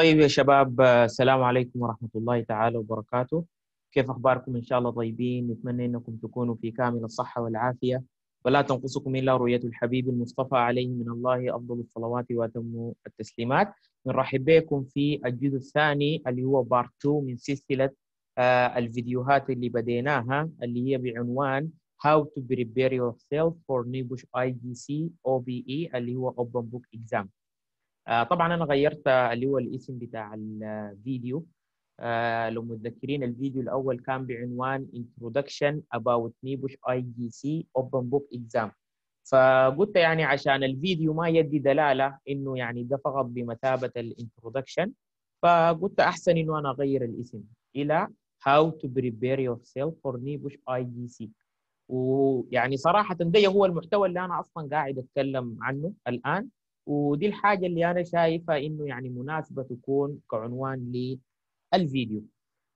طيب يا شباب السلام عليكم ورحمة الله تعالى وبركاته كيف أخباركم إن شاء الله طيبين نتمنى أنكم تكونوا في كامل الصحة والعافية ولا تنقصكم إلا رؤية الحبيب المصطفى عليه من الله أفضل الصلوات وأتم التسليمات نرحب بكم في الجزء الثاني اللي هو بارت 2 من سلسلة آه، الفيديوهات اللي بديناها اللي هي بعنوان How to prepare yourself for NIBUSH IGC OBE اللي هو Open Book Exam آه، طبعا انا غيرت اللي هو الاسم بتاع الفيديو آه، لو متذكرين الفيديو الاول كان بعنوان introduction about نيبوش اي جي سي open book exam فقلت يعني عشان الفيديو ما يدي دلاله انه يعني ده فقط بمثابه الانترودكشن فقلت احسن انه انا اغير الاسم الى how to prepare yourself for نيبوش اي جي سي ويعني صراحه ده هو المحتوى اللي انا اصلا قاعد اتكلم عنه الان ودي الحاجه اللي انا شايفها انه يعني مناسبه تكون كعنوان للفيديو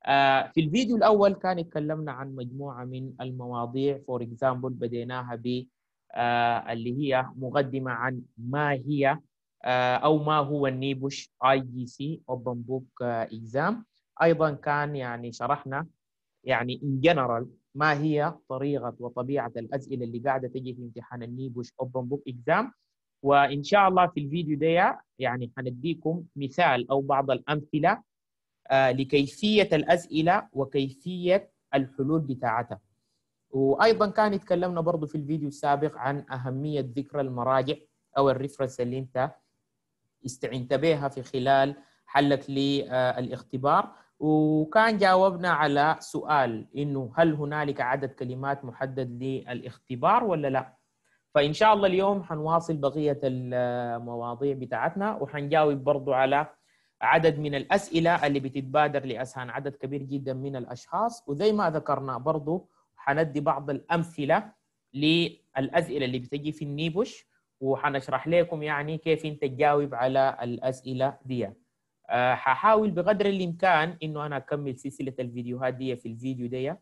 آه، في الفيديو الاول كان اتكلمنا عن مجموعه من المواضيع فور اكزامبل بديناها ب آه، اللي هي مقدمه عن ما هي آه، او ما هو النيبوش اي جي سي اوبن بوك اكزام ايضا كان يعني شرحنا يعني ان جنرال ما هي طريقه وطبيعه الاسئله اللي قاعده تجي في امتحان النيبوش اوبن بوك اكزام وان شاء الله في الفيديو ده يعني هنديكم مثال او بعض الامثله آه، لكيفيه الاسئله وكيفيه الحلول بتاعتها وايضا كان اتكلمنا برضو في الفيديو السابق عن اهميه ذكر المراجع او الريفرنس اللي انت استعنت بها في خلال حلك للاختبار وكان جاوبنا على سؤال انه هل هنالك عدد كلمات محدد للاختبار ولا لا فان شاء الله اليوم حنواصل بقيه المواضيع بتاعتنا وحنجاوب برضو على عدد من الاسئله اللي بتتبادر لاسهان عدد كبير جدا من الاشخاص وزي ما ذكرنا برضو حندي بعض الامثله للاسئله اللي بتجي في النيبوش وحنشرح لكم يعني كيف انت تجاوب على الاسئله دي آه، ححاول بقدر الامكان انه انا اكمل سلسله الفيديوهات دي في الفيديو دي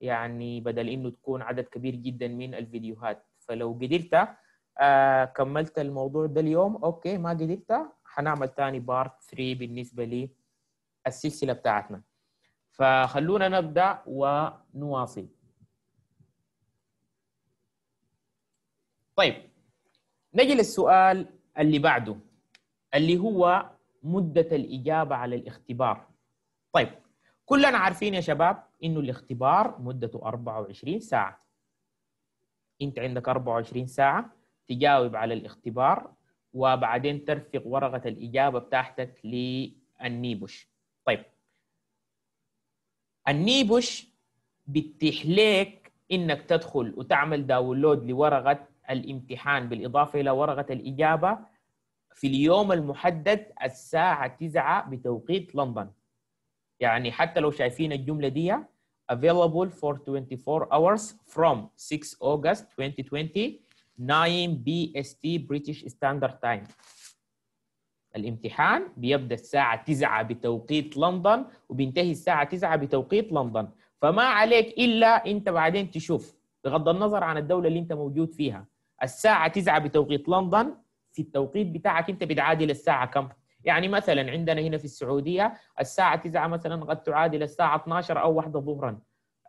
يعني بدل انه تكون عدد كبير جدا من الفيديوهات فلو قدرت آه كملت الموضوع ده اليوم اوكي ما قدرت حنعمل تاني بارت 3 بالنسبه لي السلسله بتاعتنا فخلونا نبدا ونواصل طيب نجي للسؤال اللي بعده اللي هو مدة الإجابة على الاختبار طيب كلنا عارفين يا شباب إنه الاختبار مدته 24 ساعة انت عندك 24 ساعه تجاوب على الاختبار وبعدين ترفق ورقه الاجابه بتاعتك للنيبوش طيب النيبوش بتحليك انك تدخل وتعمل داونلود لورقه الامتحان بالاضافه الى ورقه الاجابه في اليوم المحدد الساعه 9 بتوقيت لندن يعني حتى لو شايفين الجمله دي available for 24 hours from 6 August 2020 9 BST British Standard Time الامتحان بيبدأ الساعة 9 بتوقيت لندن وبينتهي الساعة 9 بتوقيت لندن فما عليك إلا أنت بعدين تشوف بغض النظر عن الدولة اللي أنت موجود فيها الساعة 9 بتوقيت لندن في التوقيت بتاعك أنت بتعادل الساعة كم؟ يعني مثلا عندنا هنا في السعوديه الساعه 9 مثلا قد تعادل الساعه 12 او 1 ظهرا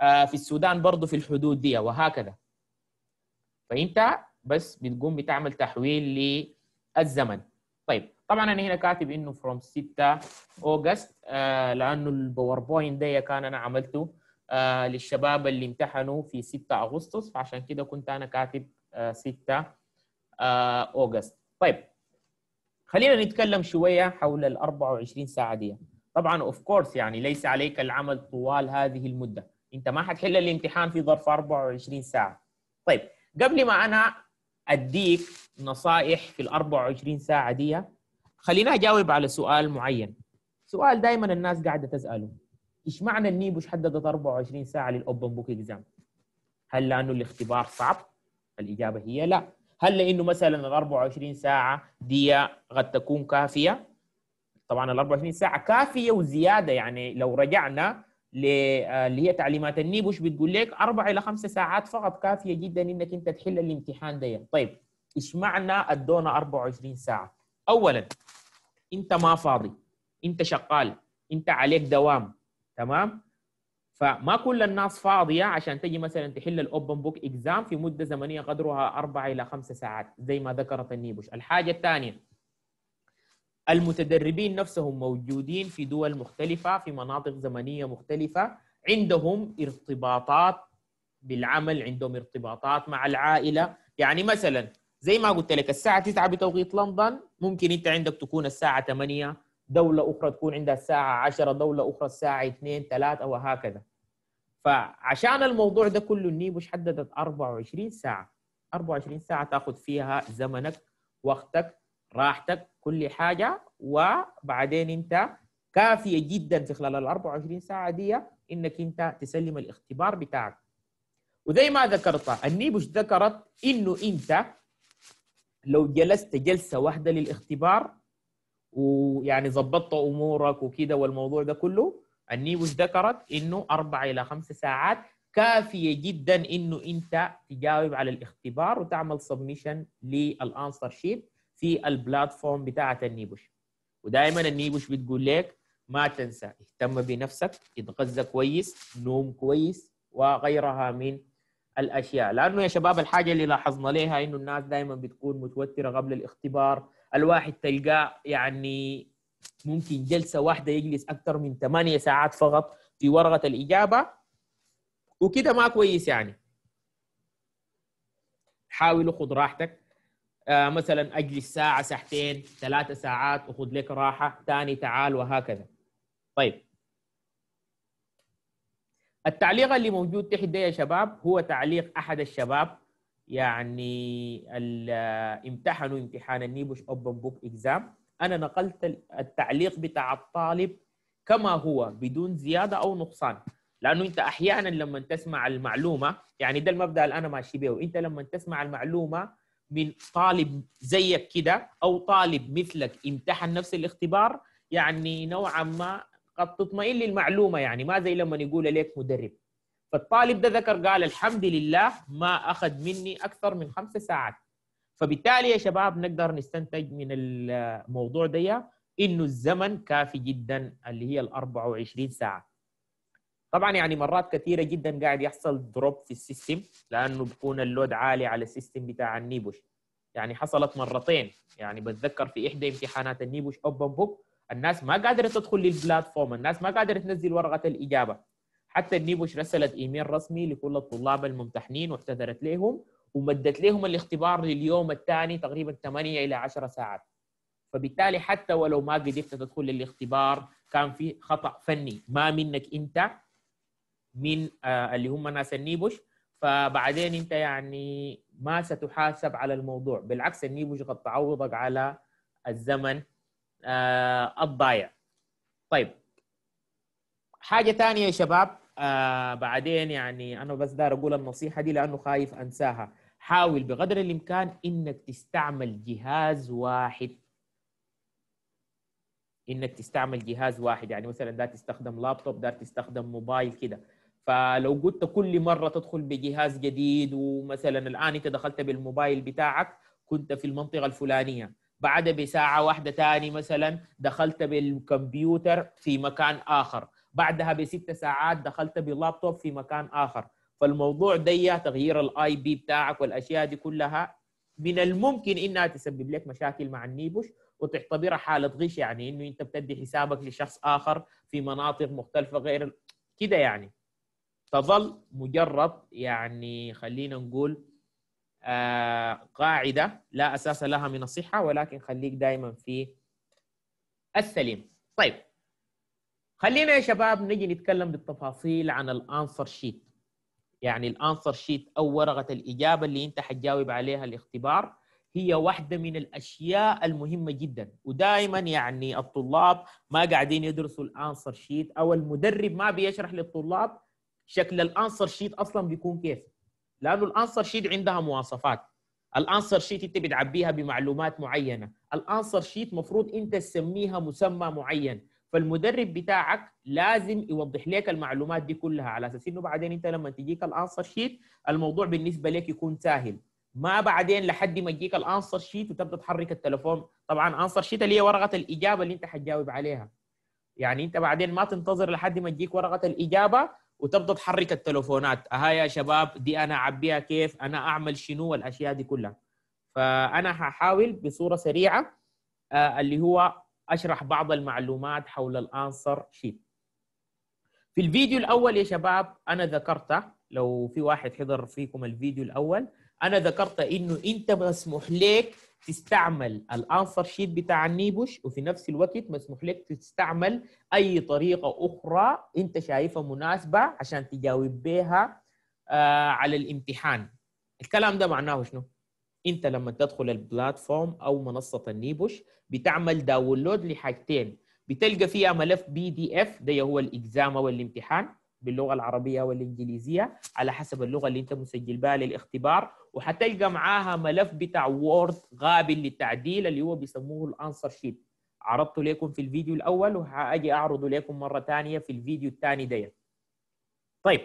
آه، في السودان برضه في الحدود دي وهكذا فانت بس بتقوم بتعمل تحويل للزمن طيب طبعا انا هنا كاتب انه فروم 6 اوغست آه، لانه الباوربوينت ده كان انا عملته آه، للشباب اللي امتحنوا في 6 اغسطس فعشان كده كنت انا كاتب 6 اوغست طيب خلينا نتكلم شويه حول ال 24 ساعه دي طبعا اوف كورس يعني ليس عليك العمل طوال هذه المده انت ما حتحل الامتحان في ظرف 24 ساعه طيب قبل ما انا اديك نصائح في ال 24 ساعه دي خلينا اجاوب على سؤال معين سؤال دائما الناس قاعده تساله ايش معنى النيبوش حددت 24 ساعه للاوبن بوك اكزام هل لانه الاختبار صعب الاجابه هي لا هل لانه مثلا ال 24 ساعه دي قد تكون كافيه طبعا ال 24 ساعه كافيه وزياده يعني لو رجعنا آه، اللي هي تعليمات النيبوش بتقول لك اربع الى خمس ساعات فقط كافيه جدا انك انت تحل الامتحان ده طيب ايش معنى ادونا 24 ساعه؟ اولا انت ما فاضي انت شغال انت عليك دوام تمام فما كل الناس فاضيه عشان تجي مثلا تحل الاوبن بوك اكزام في مده زمنيه قدرها اربع الى خمسة ساعات زي ما ذكرت النيبوش الحاجه الثانيه المتدربين نفسهم موجودين في دول مختلفه في مناطق زمنيه مختلفه عندهم ارتباطات بالعمل عندهم ارتباطات مع العائله يعني مثلا زي ما قلت لك الساعه 9 بتوقيت لندن ممكن انت عندك تكون الساعه 8 دوله اخرى تكون عندها الساعه 10 دوله اخرى الساعه 2 3 وهكذا فعشان الموضوع ده كله النيبوش حددت 24 ساعه 24 ساعه تاخذ فيها زمنك وقتك راحتك كل حاجه وبعدين انت كافيه جدا في خلال ال 24 ساعه دي انك انت تسلم الاختبار بتاعك وزي ما ذكرت النيبوش ذكرت انه انت لو جلست جلسه واحده للاختبار ويعني ظبطت امورك وكده والموضوع ده كله النيوز ذكرت انه اربع الى خمس ساعات كافيه جدا انه انت تجاوب على الاختبار وتعمل سبمشن للانسر شيت في البلاتفورم بتاعه النيبوش ودائما النيبوش بتقول لك ما تنسى اهتم بنفسك اتغذى كويس نوم كويس وغيرها من الاشياء لانه يا شباب الحاجه اللي لاحظنا لها انه الناس دائما بتكون متوتره قبل الاختبار الواحد تلقاه يعني ممكن جلسه واحده يجلس اكثر من 8 ساعات فقط في ورقه الاجابه وكده ما كويس يعني حاول خذ راحتك آه مثلا اجلس ساعه ساعتين ثلاثه ساعات وخذ لك راحه ثاني تعال وهكذا طيب التعليق اللي موجود تحت ده يا شباب هو تعليق احد الشباب يعني آه، امتحنوا امتحان النيبوش اوبن بوك اكزام انا نقلت التعليق بتاع الطالب كما هو بدون زياده او نقصان لانه انت احيانا لما تسمع المعلومه يعني ده المبدا اللي انا ماشي به انت لما تسمع المعلومه من طالب زيك كده او طالب مثلك امتحن نفس الاختبار يعني نوعا ما قد تطمئن للمعلومه يعني ما زي لما يقول لك مدرب فالطالب ده ذكر قال الحمد لله ما اخذ مني اكثر من خمسة ساعات فبالتالي يا شباب نقدر نستنتج من الموضوع ده انه الزمن كافي جدا اللي هي ال 24 ساعه طبعا يعني مرات كثيره جدا قاعد يحصل دروب في السيستم لانه بكون اللود عالي على السيستم بتاع النيبوش يعني حصلت مرتين يعني بتذكر في احدى امتحانات النيبوش اوبن بوك الناس ما قادره تدخل للبلاتفورم الناس ما قادره تنزل ورقه الاجابه حتى النيبوش رسلت ايميل رسمي لكل الطلاب الممتحنين واعتذرت لهم ومدت لهم الاختبار لليوم الثاني تقريبا 8 الى 10 ساعات فبالتالي حتى ولو ما قدرت تدخل للاختبار كان في خطا فني ما منك انت من آه، اللي هم ناس النيبوش فبعدين انت يعني ما ستحاسب على الموضوع بالعكس النيبوش قد تعوضك على الزمن آه، الضايع طيب حاجه ثانيه يا شباب آه بعدين يعني انا بس دار اقول النصيحه دي لانه خايف انساها حاول بقدر الإمكان إنك تستعمل جهاز واحد إنك تستعمل جهاز واحد يعني مثلا ده تستخدم لابتوب ده تستخدم موبايل كده فلو قلت كل مرة تدخل بجهاز جديد ومثلا الآن أنت دخلت بالموبايل بتاعك كنت في المنطقة الفلانية بعد بساعة واحدة تاني مثلا دخلت بالكمبيوتر في مكان آخر بعدها بست ساعات دخلت بلابتوب في مكان آخر فالموضوع ده تغيير الاي بي بتاعك والاشياء دي كلها من الممكن انها تسبب لك مشاكل مع النيبوش وتعتبرها حاله غش يعني انه انت بتدي حسابك لشخص اخر في مناطق مختلفه غير كده يعني تظل مجرد يعني خلينا نقول آه قاعده لا اساس لها من الصحه ولكن خليك دائما في السليم طيب خلينا يا شباب نجي نتكلم بالتفاصيل عن الانسر شيت يعني الانسر شيت او ورقه الاجابه اللي انت حتجاوب عليها الاختبار هي واحده من الاشياء المهمه جدا ودائما يعني الطلاب ما قاعدين يدرسوا الانسر شيت او المدرب ما بيشرح للطلاب شكل الانسر شيت اصلا بيكون كيف لانه الانسر شيت عندها مواصفات الانسر شيت انت بتعبيها بمعلومات معينه الانسر شيت مفروض انت تسميها مسمى معين فالمدرب بتاعك لازم يوضح لك المعلومات دي كلها على اساس انه بعدين انت لما تجيك الانسر شيت الموضوع بالنسبه لك يكون سهل ما بعدين لحد ما يجيك الانسر شيت وتبدا تحرك التليفون طبعا انسر شيت اللي هي ورقه الاجابه اللي انت حتجاوب عليها يعني انت بعدين ما تنتظر لحد ما تجيك ورقه الاجابه وتبدا تحرك التليفونات ها يا شباب دي انا اعبيها كيف انا اعمل شنو والاشياء دي كلها فانا هحاول بصوره سريعه آه، اللي هو أشرح بعض المعلومات حول الأنسر شيت في الفيديو الأول يا شباب أنا ذكرت لو في واحد حضر فيكم الفيديو الأول أنا ذكرت إنه أنت مسموح لك تستعمل الأنسر شيت بتاع النيبوش وفي نفس الوقت مسموح لك تستعمل أي طريقة أخرى أنت شايفها مناسبة عشان تجاوب بها آه، على الامتحان الكلام ده معناه شنو؟ انت لما تدخل البلاتفورم او منصه النيبوش بتعمل داونلود لحاجتين بتلقى فيها ملف بي دي اف ده هو الاجزام او الامتحان باللغه العربيه والانجليزيه على حسب اللغه اللي انت مسجل بها للاختبار وحتلقى معاها ملف بتاع وورد قابل للتعديل اللي هو بيسموه الانسر شيت عرضته لكم في الفيديو الاول وهاجي اعرضه لكم مره ثانيه في الفيديو الثاني ديت طيب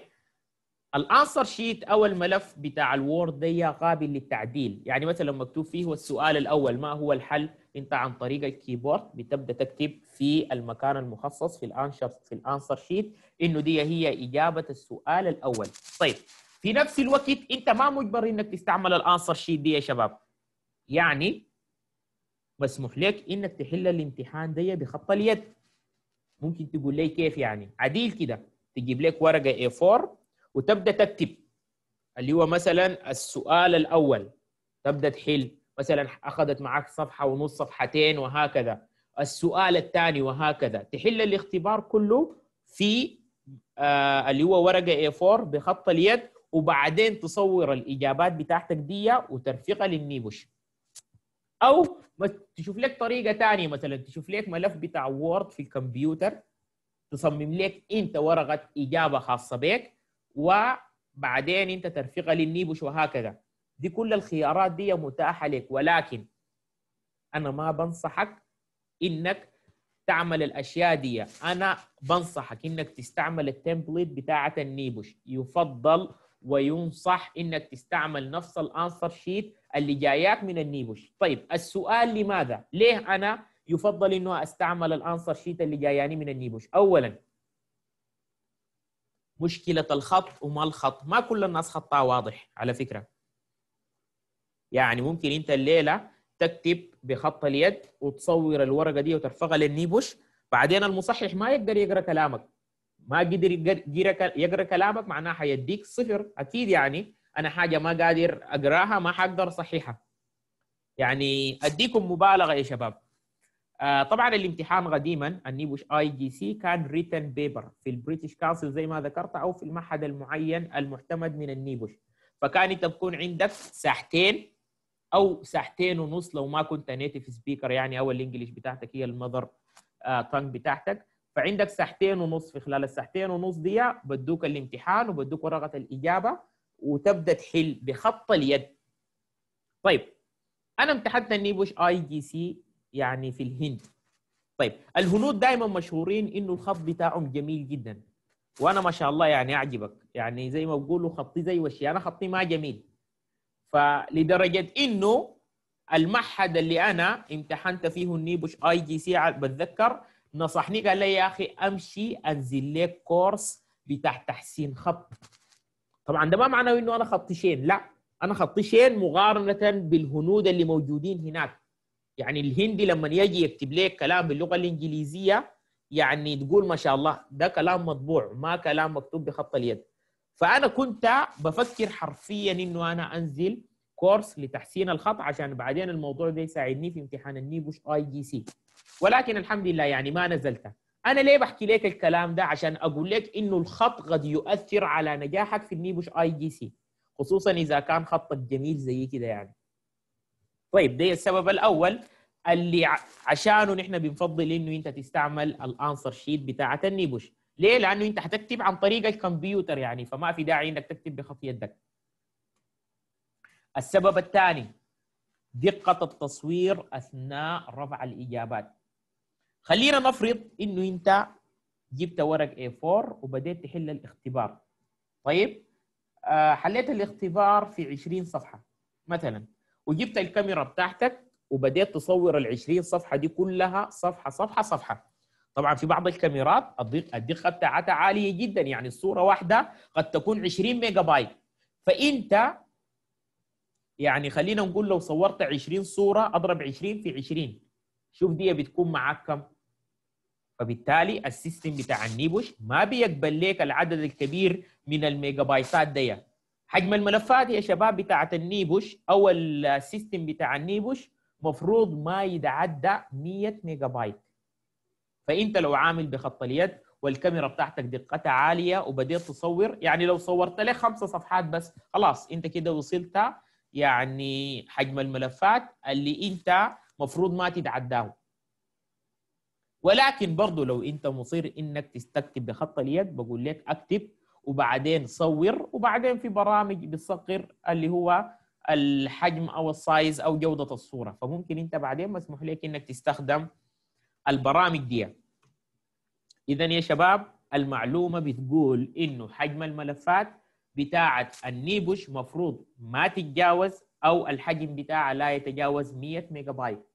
الانسر شيت او الملف بتاع الوورد دي قابل للتعديل يعني مثلا مكتوب فيه هو السؤال الاول ما هو الحل انت عن طريق الكيبورد بتبدا تكتب في المكان المخصص في الانشر في الانسر شيت انه دي هي اجابه السؤال الاول طيب في نفس الوقت انت ما مجبر انك تستعمل الانسر شيت دي يا شباب يعني مسموح لك انك تحل الامتحان دي بخط اليد ممكن تقول لي كيف يعني عديل كده تجيب لك ورقه A4 وتبدا تكتب اللي هو مثلا السؤال الاول تبدا تحل مثلا اخذت معك صفحه ونص صفحتين وهكذا السؤال الثاني وهكذا تحل الاختبار كله في آه اللي هو ورقه A4 بخط اليد وبعدين تصور الاجابات بتاعتك دي وترفقها للنيبوش او تشوف لك طريقه ثانيه مثلا تشوف لك ملف بتاع وورد في الكمبيوتر تصمم لك انت ورقه اجابه خاصه بك وبعدين انت ترفقها للنيبوش وهكذا دي كل الخيارات دي متاحه لك ولكن انا ما بنصحك انك تعمل الاشياء دي انا بنصحك انك تستعمل التمبليت بتاعه النيبوش يفضل وينصح انك تستعمل نفس الانسر شيت اللي جاياك من النيبوش طيب السؤال لماذا ليه انا يفضل انه استعمل الانسر شيت اللي جاياني من النيبوش اولا مشكله الخط وما الخط ما كل الناس خطها واضح على فكره يعني ممكن انت الليله تكتب بخط اليد وتصور الورقه دي وترفعها للنيبوش بعدين المصحح ما يقدر يقرا كلامك ما قدر يقرا كلامك معناها حيديك صفر اكيد يعني انا حاجه ما قادر اقراها ما حقدر اصححها يعني اديكم مبالغه يا شباب آه، طبعا الامتحان قديما النيبوش اي جي سي كان ريتن بيبر في البريتش كونسل زي ما ذكرت او في المعهد المعين المعتمد من النيبوش فكان انت بكون عندك ساعتين او ساعتين ونص لو ما كنت نيتف سبيكر يعني او الانجليش بتاعتك هي المذر تانج آه، بتاعتك فعندك ساعتين ونص في خلال الساعتين ونص دي بدوك الامتحان وبدوك ورقه الاجابه وتبدا تحل بخط اليد طيب انا امتحنت النيبوش اي جي سي يعني في الهند طيب الهنود دائما مشهورين انه الخط بتاعهم جميل جدا وانا ما شاء الله يعني اعجبك يعني زي ما بقولوا خطي زي وشي انا خطي ما جميل فلدرجه انه المعهد اللي انا امتحنت فيه النيبوش اي جي سي بتذكر نصحني قال لي يا اخي امشي انزل لك كورس بتاع تحسين خط طبعا ده ما معناه انه انا خطي شين لا انا خطي شين مقارنه بالهنود اللي موجودين هناك يعني الهندي لما يجي يكتب لك كلام باللغه الانجليزيه يعني تقول ما شاء الله ده كلام مطبوع ما كلام مكتوب بخط اليد فانا كنت بفكر حرفيا انه انا انزل كورس لتحسين الخط عشان بعدين الموضوع ده يساعدني في امتحان النيبوش اي جي سي ولكن الحمد لله يعني ما نزلته انا ليه بحكي لك الكلام ده عشان اقول لك انه الخط قد يؤثر على نجاحك في النيبوش اي جي سي خصوصا اذا كان خطك جميل زي كده يعني طيب ده السبب الاول اللي عشانه نحن بنفضل انه انت تستعمل الانسر شيت بتاعه النيبوش ليه لانه انت حتكتب عن طريق الكمبيوتر يعني فما في داعي انك تكتب بخط يدك السبب الثاني دقه التصوير اثناء رفع الاجابات خلينا نفرض انه انت جبت ورق A4 وبدأت تحل الاختبار طيب آه، حليت الاختبار في 20 صفحه مثلا وجبت الكاميرا بتاعتك وبديت تصور ال 20 صفحه دي كلها صفحه صفحه صفحه طبعا في بعض الكاميرات الدقه بتاعتها عاليه جدا يعني الصوره واحده قد تكون 20 ميجا بايت فانت يعني خلينا نقول لو صورت 20 صوره اضرب 20 في 20 شوف دي بتكون معاك كم فبالتالي السيستم بتاع النيبوش ما بيقبل لك العدد الكبير من الميجا بايتات دي حجم الملفات يا شباب بتاعت النيبوش او السيستم بتاع النيبوش مفروض ما يتعدى 100 ميجا بايت فانت لو عامل بخط اليد والكاميرا بتاعتك دقتها عاليه وبديت تصور يعني لو صورت لك خمسه صفحات بس خلاص انت كده وصلت يعني حجم الملفات اللي انت مفروض ما تتعداه ولكن برضو لو انت مصر انك تستكتب بخط اليد بقول لك اكتب وبعدين صور وبعدين في برامج بتصغر اللي هو الحجم او السايز او جوده الصوره فممكن انت بعدين مسموح لك انك تستخدم البرامج دي اذا يا شباب المعلومه بتقول انه حجم الملفات بتاعه النيبوش مفروض ما تتجاوز او الحجم بتاعها لا يتجاوز 100 ميجا بايت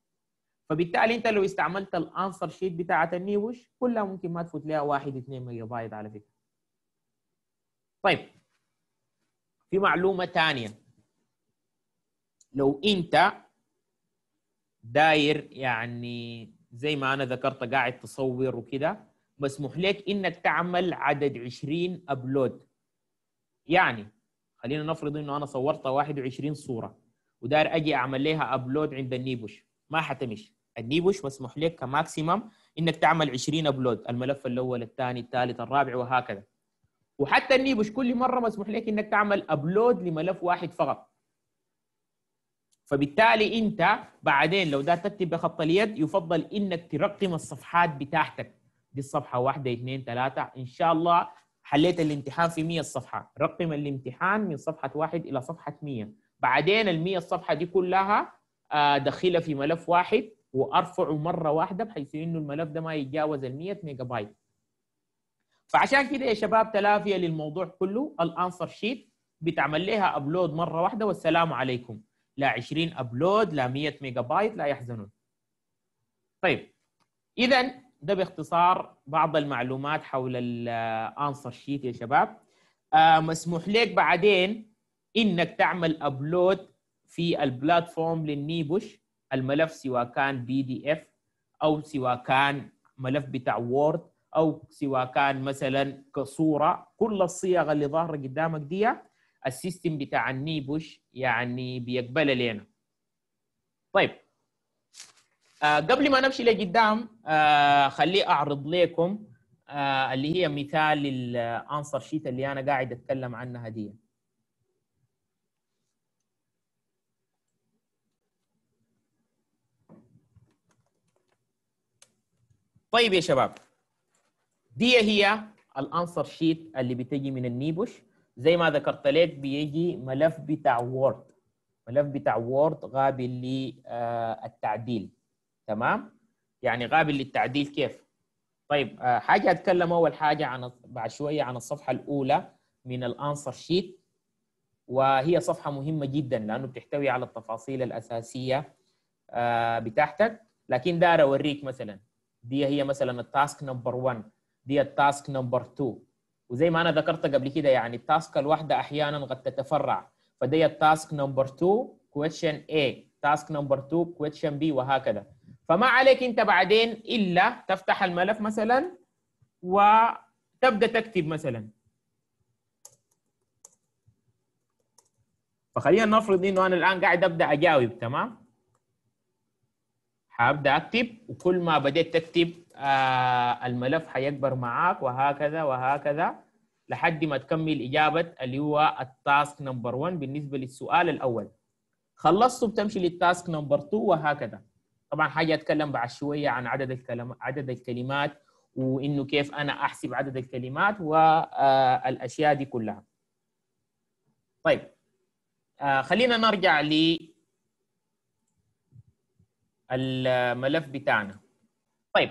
فبالتالي انت لو استعملت الانسر شيت بتاعه النيبوش كلها ممكن ما تفوت لها 1 2 ميجا بايت على فكره طيب في معلومه ثانيه لو انت داير يعني زي ما انا ذكرت قاعد تصور وكده مسموح لك انك تعمل عدد 20 ابلود يعني خلينا نفرض انه انا صورت 21 صوره وداير اجي اعمل لها ابلود عند النيبوش ما حتمشي النيبوش مسموح لك كماكسيمم انك تعمل 20 ابلود الملف الاول الثاني الثالث الرابع وهكذا وحتى مش كل مره مسموح لك انك تعمل ابلود لملف واحد فقط فبالتالي انت بعدين لو ده تكتب بخط اليد يفضل انك ترقم الصفحات بتاعتك دي الصفحه واحدة اثنين ثلاثة ان شاء الله حليت الامتحان في 100 صفحه رقم الامتحان من صفحه واحد الى صفحه 100 بعدين ال 100 صفحه دي كلها ادخلها آه، في ملف واحد وارفعه مره واحده بحيث انه الملف ده ما يتجاوز ال 100 ميجا بايت فعشان كده يا شباب تلافيه للموضوع كله الانسر شيت بتعمل لها ابلود مره واحده والسلام عليكم لا 20 ابلود لا 100 ميجا بايت لا يحزنون طيب اذا ده باختصار بعض المعلومات حول الانسر شيت يا شباب آه، مسموح لك بعدين انك تعمل ابلود في البلاتفورم للنيبوش الملف سواء كان بي دي اف او سواء كان ملف بتاع وورد او سواء كان مثلا كصوره كل الصيغ اللي ظاهره قدامك دي السيستم بتاع النيبوش يعني بيقبلها لنا طيب آه قبل ما نمشي لقدام آه خلي اعرض لكم آه اللي هي مثال الانسر شيت اللي انا قاعد اتكلم عنها دي طيب يا شباب دي هي الانسر شيت اللي بتجي من النيبوش زي ما ذكرت لك بيجي ملف بتاع وورد ملف بتاع وورد قابل للتعديل تمام يعني قابل للتعديل كيف طيب آه، حاجه اتكلم اول حاجه عن بعد شويه عن الصفحه الاولى من الانسر شيت وهي صفحه مهمه جدا لانه بتحتوي على التفاصيل الاساسيه آه، بتاعتك لكن دار اوريك مثلا دي هي مثلا التاسك نمبر 1 دي التاسك نمبر 2 وزي ما انا ذكرت قبل كده يعني التاسك الواحده احيانا قد تتفرع فدي التاسك نمبر 2 كويشن A تاسك نمبر 2 كويشن B وهكذا فما عليك انت بعدين الا تفتح الملف مثلا وتبدا تكتب مثلا فخلينا نفرض انه انا الان قاعد ابدا اجاوب تمام حابدا اكتب وكل ما بديت تكتب آه، الملف حيكبر معاك وهكذا وهكذا لحد ما تكمل إجابة اللي هو التاسك نمبر 1 بالنسبة للسؤال الأول خلصته بتمشي للتاسك نمبر 2 وهكذا طبعا حاجة أتكلم بعد شوية عن عدد الكلمات عدد الكلمات وإنه كيف أنا أحسب عدد الكلمات والأشياء آه، دي كلها طيب آه، خلينا نرجع ل الملف بتاعنا طيب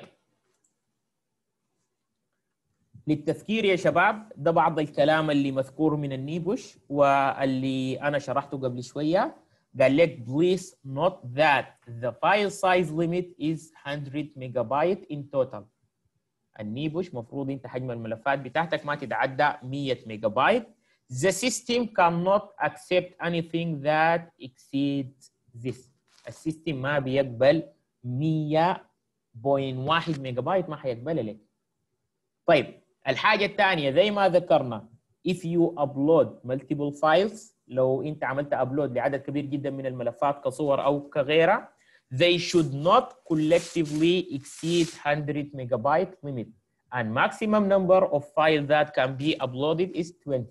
للتذكير يا شباب ده بعض الكلام اللي مذكور من النيبوش واللي انا شرحته قبل شويه قال لك please نوت that the file size limit is 100 ميجا بايت in total النيبوش مفروض انت حجم الملفات بتاعتك ما تتعدى 100 ميجا بايت the system cannot accept anything that exceeds this السيستم ما بيقبل 100.1 ميجا بايت ما حيقبلها لك طيب الحاجه الثانيه زي ما ذكرنا if you upload multiple files لو انت عملت upload لعدد كبير جدا من الملفات كصور او كغيرها they should not collectively exceed 100 megabyte limit and maximum number of files that can be uploaded is 20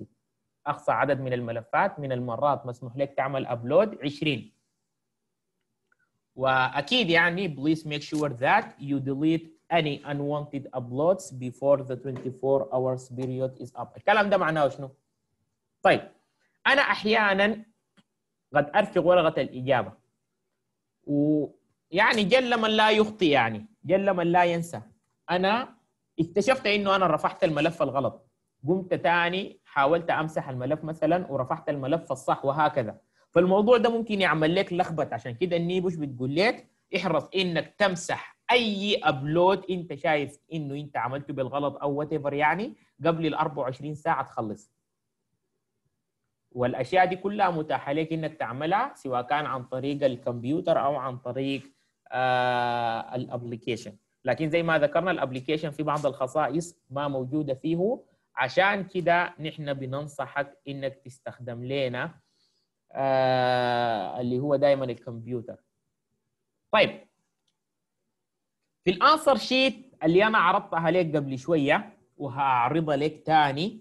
اقصى عدد من الملفات من المرات مسموح لك تعمل upload 20 واكيد يعني please make sure that you delete any unwanted uploads before the 24 hours period is up الكلام ده معناه شنو طيب انا احيانا قد ارفق ورقه الاجابه ويعني جل من لا يخطي يعني جل من لا ينسى انا اكتشفت انه انا رفعت الملف الغلط قمت تاني حاولت امسح الملف مثلا ورفعت الملف الصح وهكذا فالموضوع ده ممكن يعمل لك لخبط عشان كده النيبوش بتقول لك احرص انك تمسح اي ابلود انت شايف انه انت عملته بالغلط او وات يعني قبل ال 24 ساعه تخلص والاشياء دي كلها متاحه لك انك تعملها سواء كان عن طريق الكمبيوتر او عن طريق آه الابلكيشن لكن زي ما ذكرنا الابلكيشن في بعض الخصائص ما موجوده فيه عشان كده نحن بننصحك انك تستخدم لنا آه اللي هو دائما الكمبيوتر طيب في الانسر شيت اللي انا عرضتها لك قبل شويه وهعرضها لك تاني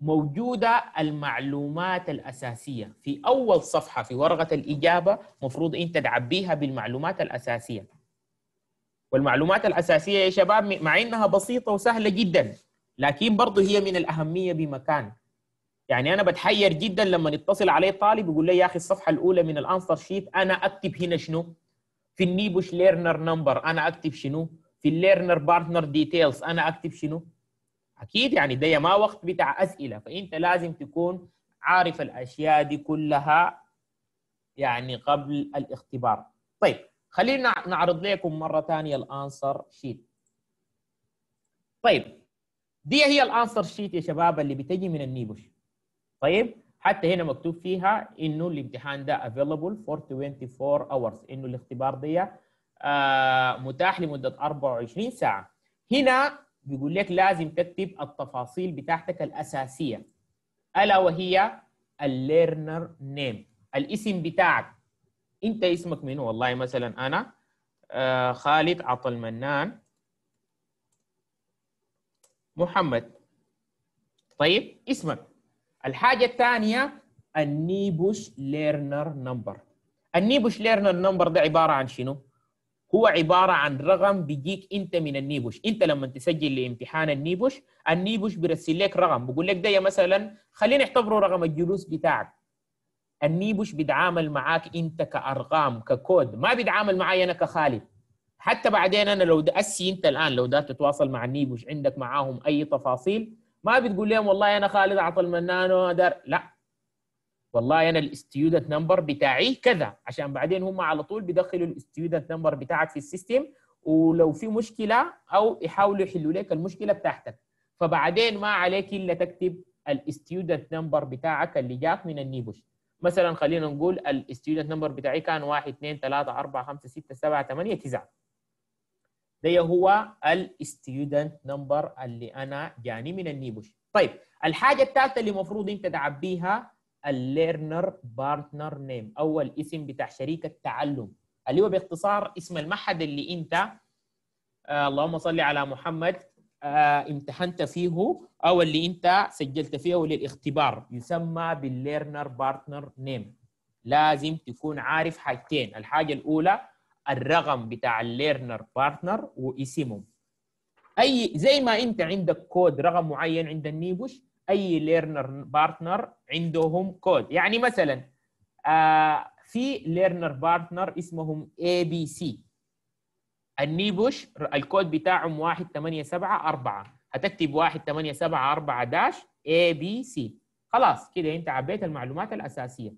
موجوده المعلومات الاساسيه في اول صفحه في ورقه الاجابه مفروض انت تعبيها بالمعلومات الاساسيه والمعلومات الاساسيه يا شباب مع انها بسيطه وسهله جدا لكن برضه هي من الاهميه بمكان يعني انا بتحير جدا لما يتصل علي طالب يقول لي يا اخي الصفحه الاولى من الانسر شيت انا اكتب هنا شنو في النيبوش ليرنر نمبر انا اكتب شنو في الليرنر بارتنر ديتيلز انا اكتب شنو اكيد يعني ده ما وقت بتاع اسئله فانت لازم تكون عارف الاشياء دي كلها يعني قبل الاختبار طيب خلينا نعرض لكم مره ثانيه الانسر شيت طيب دي هي الانسر شيت يا شباب اللي بتجي من النيبوش طيب حتى هنا مكتوب فيها انه الامتحان ده available for 24 hours انه الاختبار ده آه متاح لمده 24 ساعه هنا بيقول لك لازم تكتب التفاصيل بتاعتك الاساسيه الا وهي الليرنر نيم الاسم بتاعك انت اسمك منو والله مثلا انا آه، خالد عطا المنان محمد طيب اسمك الحاجه الثانيه النيبوش ليرنر نمبر النيبوش ليرنر نمبر ده عباره عن شنو هو عباره عن رقم بيجيك انت من النيبوش انت لما تسجل لامتحان النيبوش النيبوش بيرسل لك رقم بيقول لك ده يا مثلا خلينا نعتبره رقم الجلوس بتاعك النيبوش بيتعامل معاك انت كارقام ككود ما بيتعامل معايا انا كخالد حتى بعدين انا لو اسي انت الان لو ده تتواصل مع النيبوش عندك معاهم اي تفاصيل ما بتقول لهم والله انا خالد عطى المنان دار لا والله انا الاستيودنت نمبر بتاعي كذا عشان بعدين هم على طول بيدخلوا الاستيودنت نمبر بتاعك في السيستم ولو في مشكله او يحاولوا يحلوا لك المشكله بتاعتك فبعدين ما عليك الا تكتب الاستيودنت نمبر بتاعك اللي جاك من النيبوش مثلا خلينا نقول الاستيودنت نمبر بتاعي كان 1 2 3 4 5 6 7 8 9 ده هو الستودنت نمبر اللي انا جاني من النيبوش طيب الحاجه الثالثه اللي المفروض انت تعبيها الليرنر بارتنر نيم او الاسم بتاع شريك التعلم اللي هو باختصار اسم المعهد اللي انت آه اللهم صل على محمد آه امتحنت فيه او اللي انت سجلت فيه للاختبار يسمى بالليرنر بارتنر نيم لازم تكون عارف حاجتين الحاجه الاولى الرقم بتاع الليرنر بارتنر واسمهم اي زي ما انت عندك كود رقم معين عند النيبوش اي ليرنر بارتنر عندهم كود يعني مثلا آه في ليرنر بارتنر اسمهم اي بي سي النيبوش الكود بتاعهم 1874 هتكتب 1874 داش اي بي سي خلاص كده انت عبيت المعلومات الاساسيه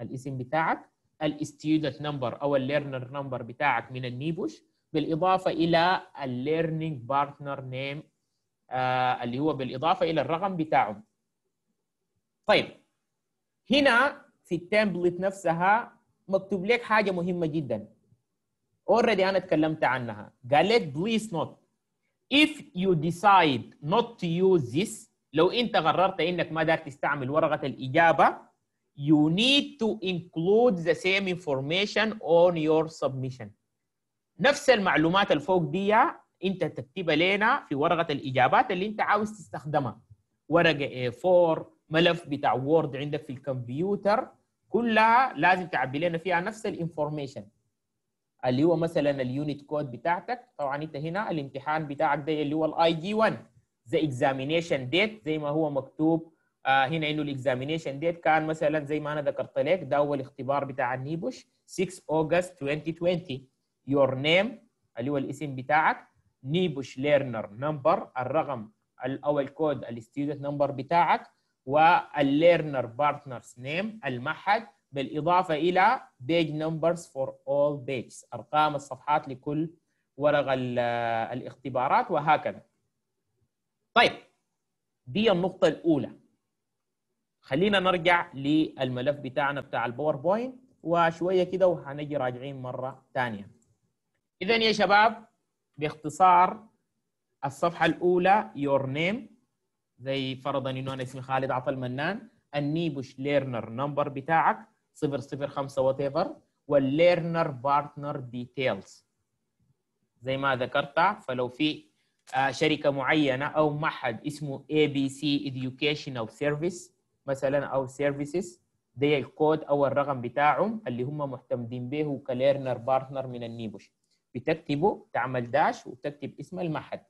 الاسم بتاعك الستودنت نمبر او الليرنر نمبر بتاعك من النيبوش بالاضافه الى الليرنينج بارتنر نيم آه، اللي هو بالاضافه الى الرقم بتاعه طيب هنا في التمبلت نفسها مكتوب لك حاجه مهمه جدا اوريدي انا اتكلمت عنها قال لك بليز نوت if you decide not to use this لو انت قررت انك ما دار تستعمل ورقه الاجابه you need to include the same information on your submission نفس المعلومات الفوق دي انت تكتبها لنا في ورقه الاجابات اللي انت عاوز تستخدمها ورقه A4 ملف بتاع وورد عندك في الكمبيوتر كلها لازم تعبي لنا فيها نفس الانفورميشن اللي هو مثلا اليونت كود بتاعتك طبعا انت هنا الامتحان بتاعك ده اللي هو الاي جي 1 ذا اكزامينيشن ديت زي ما هو مكتوب آه هنا انه الاكزامينيشن ديت كان مثلا زي ما انا ذكرت لك ده هو الاختبار بتاع النيبوش 6 اوغست 2020 يور نيم اللي هو الاسم بتاعك نيبوش ليرنر نمبر الرقم او الكود الستودنت نمبر بتاعك والليرنر بارتنرز نيم المعهد بالاضافه الى بيج نمبرز فور اول بيجز ارقام الصفحات لكل ورق الاختبارات وهكذا. طيب دي النقطه الاولى خلينا نرجع للملف بتاعنا بتاع الباوربوينت وشويه كده وهنجي راجعين مره ثانيه اذا يا شباب باختصار الصفحه الاولى يور نيم زي فرضا انه انا اسمي خالد عطا المنان النيبوش ليرنر نمبر بتاعك 005 وات ايفر والليرنر بارتنر ديتيلز زي ما ذكرت فلو في آه، شركه معينه او معهد اسمه اي بي سي educational سيرفيس مثلا او سيرفيسز دي الكود او الرقم بتاعهم اللي هم معتمدين به كليرنر بارتنر من النيبوش بتكتبه تعمل داش وتكتب اسم المعهد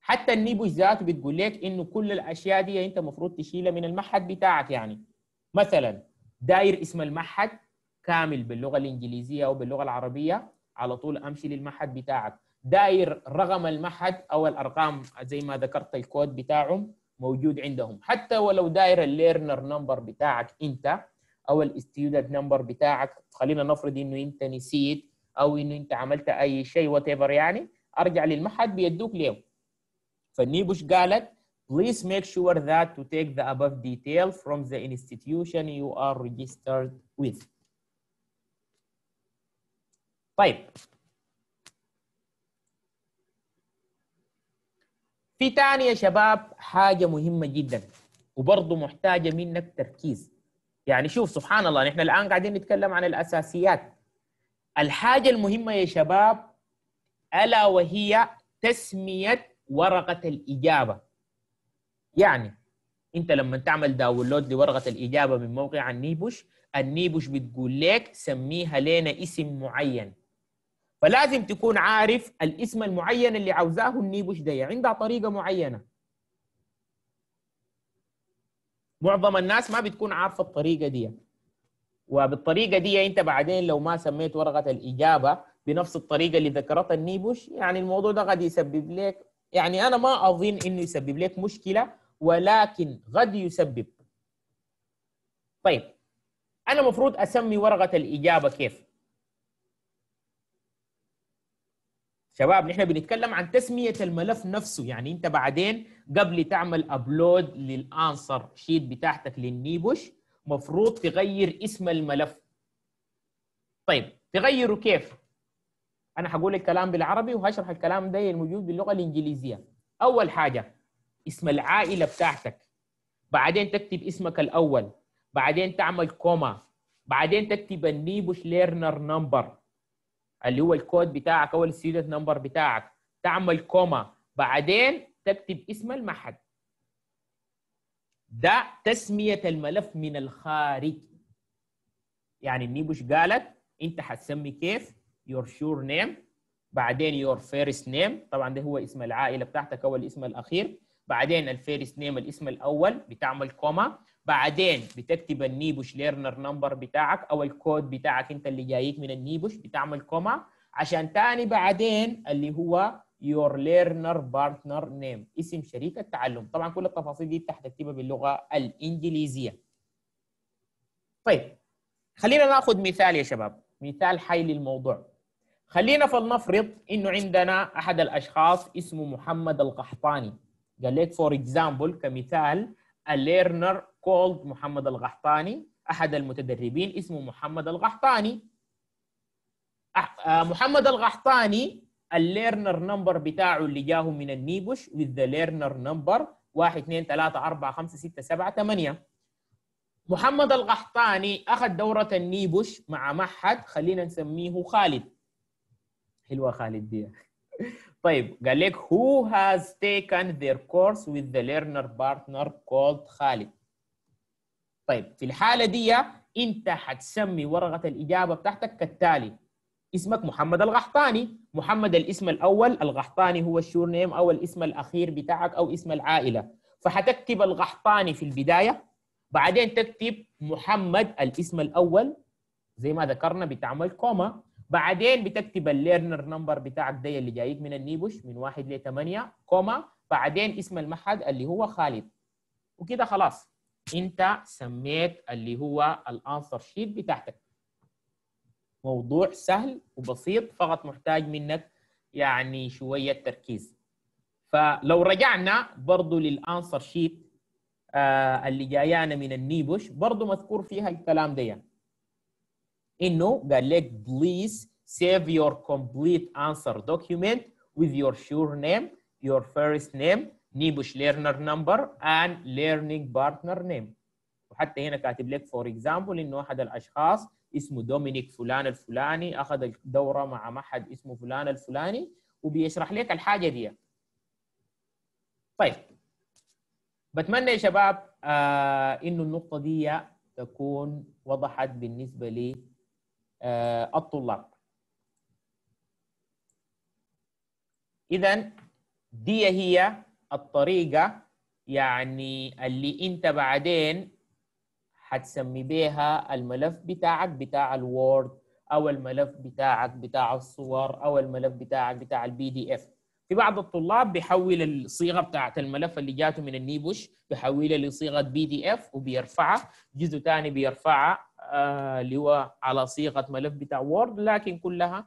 حتى النيبوش ذاته بتقول لك انه كل الاشياء دي انت المفروض تشيلها من المعهد بتاعك يعني مثلا داير اسم المعهد كامل باللغه الانجليزيه او باللغه العربيه على طول امشي للمعهد بتاعك داير رقم المعهد او الارقام زي ما ذكرت الكود بتاعهم موجود عندهم حتى ولو داير الليرنر نمبر بتاعك انت او الستودنت نمبر بتاعك خلينا نفرض انه انت نسيت او انه انت عملت اي شيء وات يعني ارجع للمحد بيدوك ليه فالنيبوش قالت please make sure that to take the above detail from the institution you are registered with طيب في تاني يا شباب حاجة مهمة جدا وبرضه محتاجة منك تركيز يعني شوف سبحان الله نحن الآن قاعدين نتكلم عن الأساسيات الحاجة المهمة يا شباب ألا وهي تسمية ورقة الإجابة يعني أنت لما تعمل داونلود لورقة الإجابة من موقع النيبوش النيبوش بتقول لك سميها لنا اسم معين فلازم تكون عارف الاسم المعين اللي عاوزاه النيبوش دي عندها طريقه معينه معظم الناس ما بتكون عارفه الطريقه دي وبالطريقه دي انت بعدين لو ما سميت ورقه الاجابه بنفس الطريقه اللي ذكرتها النيبوش يعني الموضوع ده قد يسبب لك يعني انا ما اظن انه يسبب لك مشكله ولكن قد يسبب طيب انا المفروض اسمي ورقه الاجابه كيف شباب نحن بنتكلم عن تسميه الملف نفسه يعني انت بعدين قبل تعمل ابلود للانسر شيت بتاعتك للنيبوش مفروض تغير اسم الملف طيب تغيره كيف انا هقول الكلام بالعربي وهشرح الكلام ده الموجود باللغه الانجليزيه اول حاجه اسم العائله بتاعتك بعدين تكتب اسمك الاول بعدين تعمل كوما بعدين تكتب النيبوش ليرنر نمبر اللي هو الكود بتاعك او الستودنت نمبر بتاعك تعمل كوما بعدين تكتب اسم المعهد ده تسميه الملف من الخارج يعني النيبوش قالت انت حتسمي كيف your sure name بعدين your first name طبعا ده هو اسم العائله بتاعتك او الاسم الاخير بعدين الفيرست نيم الاسم الاول بتعمل كوما بعدين بتكتب النيبوش ليرنر نمبر بتاعك او الكود بتاعك انت اللي جايك من النيبوش بتعمل كوما عشان تاني بعدين اللي هو يور ليرنر بارتنر نيم اسم شريك التعلم طبعا كل التفاصيل دي انت هتكتبها باللغه الانجليزيه طيب خلينا ناخذ مثال يا شباب مثال حي للموضوع خلينا فلنفرض انه عندنا احد الاشخاص اسمه محمد القحطاني قال لك فور اكزامبل كمثال a learner كولد محمد القحطاني احد المتدربين اسمه محمد القحطاني آه، محمد القحطاني الليرنر نمبر بتاعه اللي جاه من النيبوش with the learner number 1 2 3 4 5 6 7 8 محمد القحطاني اخذ دورة النيبوش مع معهد خلينا نسميه خالد حلوة خالد دي طيب قال لك who has taken their course with the learner partner called خالد طيب في الحاله دي انت حتسمي ورقه الاجابه بتاعتك كالتالي اسمك محمد الغحطاني محمد الاسم الاول الغحطاني هو الشور نيم او الاسم الاخير بتاعك او اسم العائله فحتكتب الغحطاني في البدايه بعدين تكتب محمد الاسم الاول زي ما ذكرنا بتعمل كوما بعدين بتكتب الليرنر نمبر بتاعك ده اللي جايك من النيبوش من واحد لثمانيه كوما بعدين اسم المحد اللي هو خالد وكده خلاص انت سميت اللي هو الانسر شيت بتاعتك موضوع سهل وبسيط فقط محتاج منك يعني شويه تركيز فلو رجعنا برضو للانسر شيت آه اللي جايانا من النيبوش برضو مذكور فيها الكلام ده يعني. انه قال لك بليز save your complete answer document with your sure name your first name نيبوش ليرنر نمبر اند ليرنينج بارتنر نيم وحتى هنا كاتب لك فور اكزامبل انه احد الاشخاص اسمه دومينيك فلان الفلاني اخذ الدوره مع معهد اسمه فلان الفلاني وبيشرح لك الحاجه دي طيب بتمنى يا شباب آه انه النقطه دي تكون وضحت بالنسبه لي آه الطلاب اذا دي هي الطريقه يعني اللي انت بعدين هتسمي بيها الملف بتاعك بتاع الوورد او الملف بتاعك بتاع الصور او الملف بتاعك بتاع البي دي اف في بعض الطلاب بيحول الصيغه بتاعت الملف اللي جاته من النيبوش بيحولها لصيغه بي دي اف وبيرفعها جزء ثاني بيرفعها آه، اللي هو على صيغه ملف بتاع وورد لكن كلها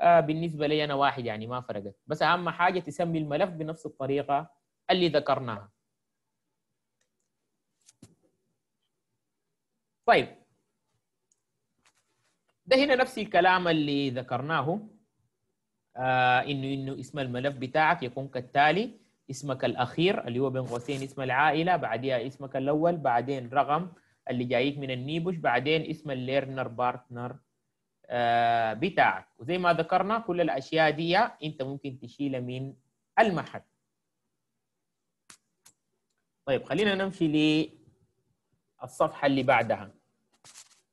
آه بالنسبه لي انا واحد يعني ما فرقت بس اهم حاجه تسمي الملف بنفس الطريقه اللي ذكرناها طيب ده هنا نفس الكلام اللي ذكرناه آه انه انه اسم الملف بتاعك يكون كالتالي اسمك الاخير اللي هو بين قوسين اسم العائله بعديها اسمك الاول بعدين رقم اللي جايك من النيبوش بعدين اسم الليرنر بارتنر آه، بتاعك وزي ما ذكرنا كل الاشياء دي انت ممكن تشيلها من المحل طيب خلينا نمشي للصفحه اللي بعدها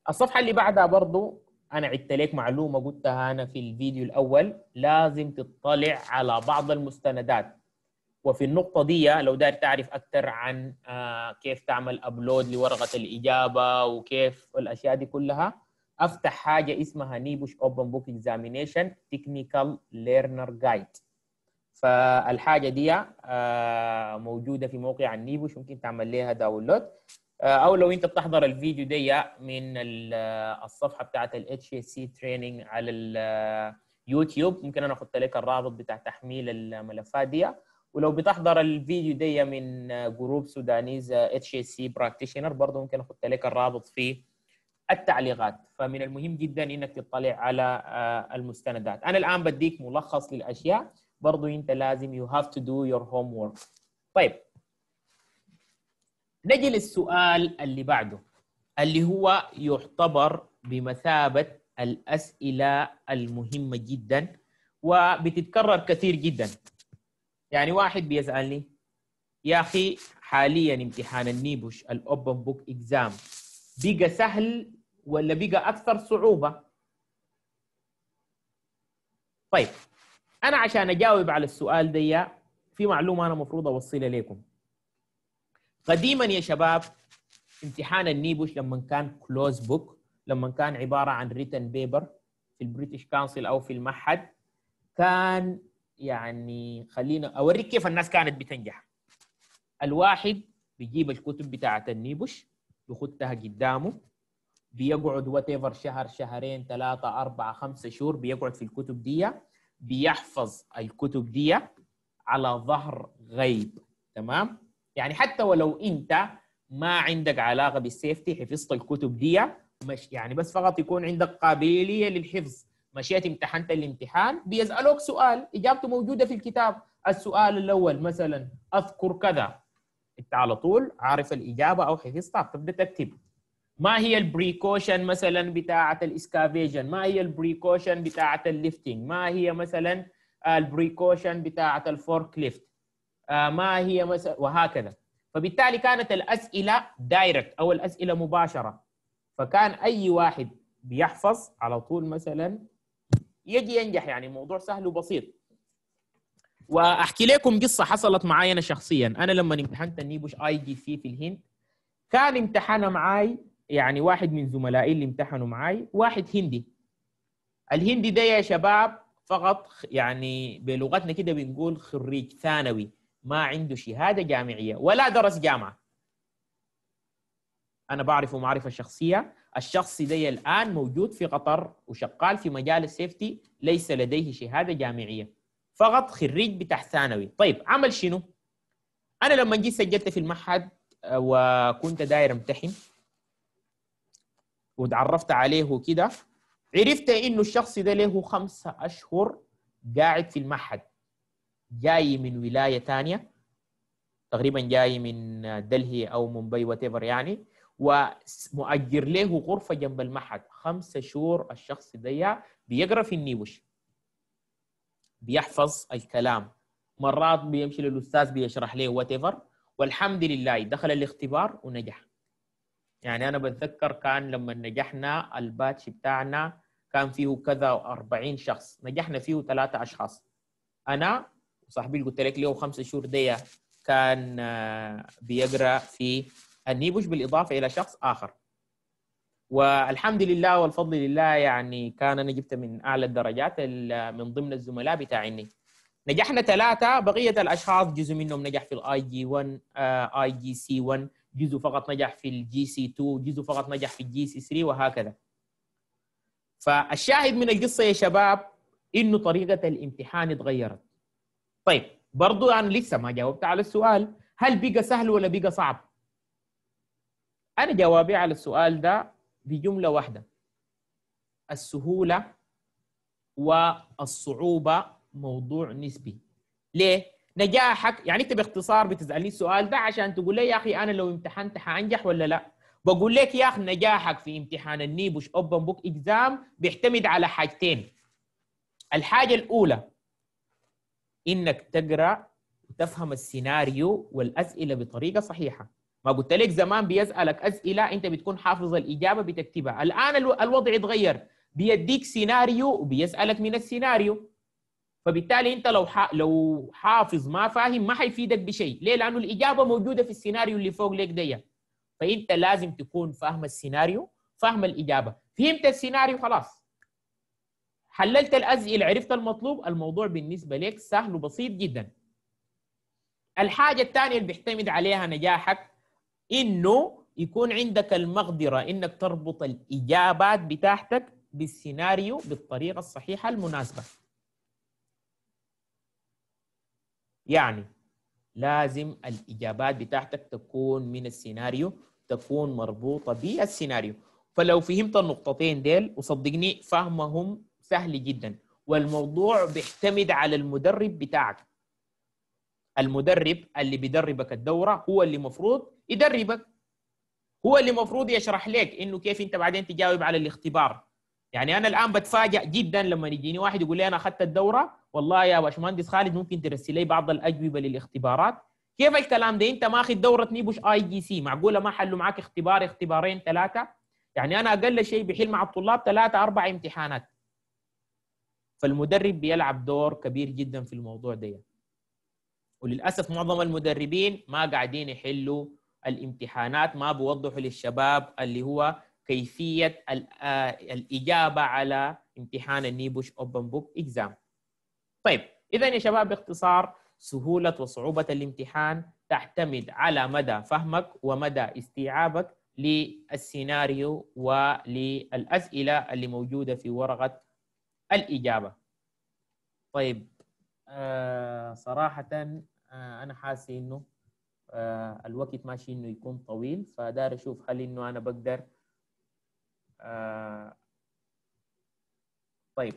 الصفحه اللي بعدها برضو انا عدت لك معلومه قلتها انا في الفيديو الاول لازم تطلع على بعض المستندات وفي النقطة دي لو داير تعرف أكثر عن آه، كيف تعمل أبلود لورقة الإجابة وكيف الأشياء دي كلها افتح حاجه اسمها نيبوش اوبن بوك اكزامينيشن تكنيكال ليرنر جايد فالحاجه دي آه، موجوده في موقع النيبوش ممكن تعمل لها داونلود آه، او لو انت بتحضر الفيديو دي من آه، الصفحه بتاعت اس سي تريننج على اليوتيوب ممكن انا احط لك الرابط بتاع تحميل الملفات دي ولو بتحضر الفيديو دي من جروب سودانيز اتش سي براكتيشنر برضه ممكن احط لك الرابط في التعليقات فمن المهم جدا انك تطلع على آه، المستندات انا الان بديك ملخص للاشياء برضو انت لازم you have to do your homework طيب نجي للسؤال اللي بعده اللي هو يعتبر بمثابه الاسئله المهمه جدا وبتتكرر كثير جدا يعني واحد بيسالني يا اخي حاليا امتحان النيبوش الاوبن بوك اكزام بقى سهل ولا بقى اكثر صعوبه طيب انا عشان اجاوب على السؤال ده في معلومه انا مفروض اوصلها لكم قديما يا شباب امتحان النيبوش لما كان كلوز بوك لما كان عباره عن ريتن بيبر في البريتش كونسل او في المعهد كان يعني خلينا اوريك كيف الناس كانت بتنجح الواحد بيجيب الكتب بتاعه النيبوش يخدها قدامه بيقعد وات ايفر شهر شهرين ثلاثة أربعة خمسة شهور بيقعد في الكتب دي بيحفظ الكتب دي على ظهر غيب تمام يعني حتى ولو أنت ما عندك علاقة بالسيفتي حفظت الكتب دي مش يعني بس فقط يكون عندك قابلية للحفظ مشيت امتحنت الامتحان بيسألوك سؤال إجابته موجودة في الكتاب السؤال الأول مثلا أذكر كذا أنت على طول عارف الإجابة أو حفظتها بتبدأ تكتب ما هي البريكوشن مثلا بتاعه الاسكافيجن ما هي البريكوشن بتاعه الليفتنج ما هي مثلا البريكوشن بتاعه الفورك ليفت آه، ما هي مثلا وهكذا فبالتالي كانت الاسئله دايركت او الاسئله مباشره فكان اي واحد بيحفظ على طول مثلا يجي ينجح يعني موضوع سهل وبسيط واحكي لكم قصه حصلت معي انا شخصيا انا لما امتحنت النيبوش اي جي سي في الهند كان امتحانه معي يعني واحد من زملائي اللي امتحنوا معاي واحد هندي الهندي ده يا شباب فقط يعني بلغتنا كده بنقول خريج ثانوي ما عنده شهادة جامعية ولا درس جامعة أنا بعرفه معرفة شخصية الشخص ده الآن موجود في قطر وشغال في مجال السيفتي ليس لديه شهادة جامعية فقط خريج بتاع ثانوي طيب عمل شنو؟ أنا لما جيت سجلت في المعهد آه، وكنت داير امتحن وتعرفت عليه وكده عرفت انه الشخص ده له خمسة اشهر قاعد في المعهد جاي من ولايه ثانيه تقريبا جاي من دلهي او مومباي وات يعني ومؤجر له غرفه جنب المعهد خمسة شهور الشخص ده بيقرا في النيوش بيحفظ الكلام مرات بيمشي للاستاذ بيشرح له وات والحمد لله دخل الاختبار ونجح يعني انا بتذكر كان لما نجحنا الباتش بتاعنا كان فيه كذا 40 شخص نجحنا فيه ثلاثه اشخاص انا وصاحبي اللي قلت لك له خمسة شهور دي كان آه، بيقرا في النيبوش بالاضافه الى شخص اخر والحمد لله والفضل لله يعني كان انا جبت من اعلى الدرجات آه، من ضمن الزملاء بتاعيني نجحنا ثلاثه بقيه الاشخاص جزء منهم نجح في الاي جي 1 اي جي سي 1 جزء فقط نجح في الجي سي 2 جزء فقط نجح في الجي سي 3 وهكذا فالشاهد من القصه يا شباب انه طريقه الامتحان اتغيرت طيب برضو انا لسه ما جاوبت على السؤال هل بقى سهل ولا بقى صعب انا جوابي على السؤال ده بجمله واحده السهوله والصعوبه موضوع نسبي ليه نجاحك يعني انت باختصار بتسالني السؤال ده عشان تقول لي يا اخي انا لو امتحنت حانجح ولا لا بقول لك يا اخي نجاحك في امتحان النيبوش اوبن بوك اكزام بيعتمد على حاجتين الحاجه الاولى انك تقرا وتفهم السيناريو والاسئله بطريقه صحيحه ما قلت لك زمان بيسالك اسئله انت بتكون حافظ الاجابه بتكتبها الان الوضع اتغير بيديك سيناريو وبيسالك من السيناريو فبالتالي انت لو لو حافظ ما فاهم ما حيفيدك بشيء ليه لانه الاجابه موجوده في السيناريو اللي فوق ليك دي فانت لازم تكون فاهم السيناريو فاهم الاجابه فهمت السيناريو خلاص حللت الاسئله عرفت المطلوب الموضوع بالنسبه لك سهل وبسيط جدا الحاجه الثانيه اللي بيعتمد عليها نجاحك انه يكون عندك المقدره انك تربط الاجابات بتاعتك بالسيناريو بالطريقه الصحيحه المناسبه يعني لازم الإجابات بتاعتك تكون من السيناريو تكون مربوطة بالسيناريو فلو فهمت النقطتين ديل وصدقني فهمهم سهل جدا والموضوع بيعتمد على المدرب بتاعك المدرب اللي بيدربك الدورة هو اللي مفروض يدربك هو اللي مفروض يشرح لك انه كيف انت بعدين تجاوب على الاختبار يعني انا الان بتفاجئ جدا لما يجيني واحد يقول لي انا اخذت الدوره والله يا باشمهندس خالد ممكن ترسل لي بعض الاجوبه للاختبارات كيف الكلام ده انت ماخذ دوره نيبوش اي جي سي معقوله ما حلوا معك اختبار اختبارين ثلاثه يعني انا اقل شيء بحل مع الطلاب ثلاثه اربع امتحانات فالمدرب بيلعب دور كبير جدا في الموضوع ده وللاسف معظم المدربين ما قاعدين يحلوا الامتحانات ما بوضحوا للشباب اللي هو كيفيه آه، الاجابه على امتحان النيبوش اوبن بوك اكزام طيب اذا يا شباب باختصار سهوله وصعوبه الامتحان تعتمد على مدى فهمك ومدى استيعابك للسيناريو وللاسئله اللي موجوده في ورقه الاجابه طيب آه صراحه آه انا حاسس انه آه الوقت ماشي انه يكون طويل فدار اشوف هل انه انا بقدر آه، طيب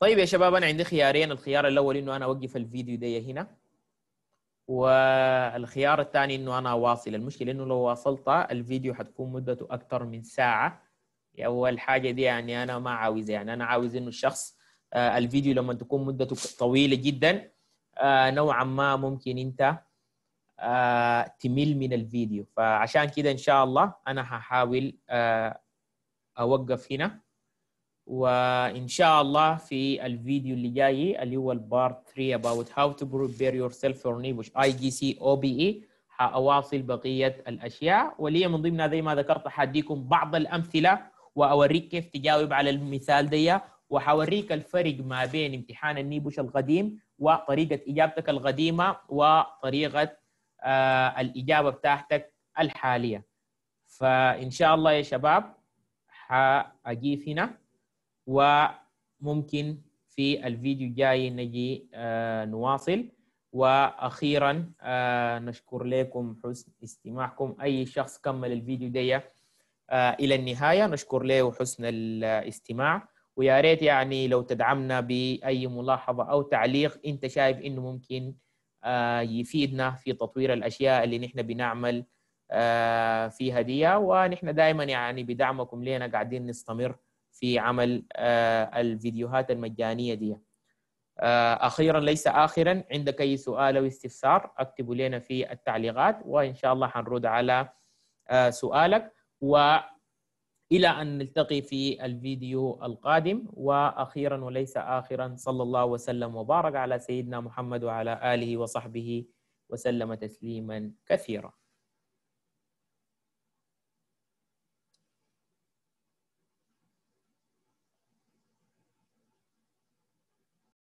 طيب يا شباب انا عندي خيارين الخيار الاول انه انا اوقف الفيديو دي هنا والخيار الثاني انه انا اواصل المشكله انه لو واصلت الفيديو حتكون مدته اكثر من ساعه اول حاجه دي يعني انا ما عاوزها يعني انا عاوز انه الشخص آه، الفيديو لما تكون مدته طويله جدا آه، نوعا ما ممكن انت آه، تمل من الفيديو فعشان كده ان شاء الله انا هحاول آه، اوقف هنا وان شاء الله في الفيديو اللي جاي اللي هو البارت 3 about how to prepare yourself for NIBUSH IGC OBE حاواصل بقيه الاشياء ولي من ضمنها زي ما ذكرت حاديكم بعض الامثله واوريك كيف تجاوب على المثال ده وحوريك الفرق ما بين امتحان النيبوش القديم وطريقه اجابتك القديمه وطريقه آه، الاجابه بتاعتك الحاليه فان شاء الله يا شباب حاجيب هنا وممكن في الفيديو الجاي نجي آه، نواصل واخيرا آه، نشكر لكم حسن استماعكم اي شخص كمل الفيديو دي الى النهايه نشكر له حسن الاستماع ويا ريت يعني لو تدعمنا باي ملاحظه او تعليق انت شايف انه ممكن آه، يفيدنا في تطوير الاشياء اللي نحن بنعمل آه، فيها دي ونحن دائما يعني بدعمكم لينا قاعدين نستمر في عمل آه، الفيديوهات المجانيه دي اخيرا ليس اخرا عندك اي سؤال او استفسار اكتبوا لنا في التعليقات وان شاء الله حنرد على سؤالك و إلى أن نلتقي في الفيديو القادم وأخيرا وليس آخرا صلى الله وسلم وبارك على سيدنا محمد وعلى آله وصحبه وسلم تسليما كثيرا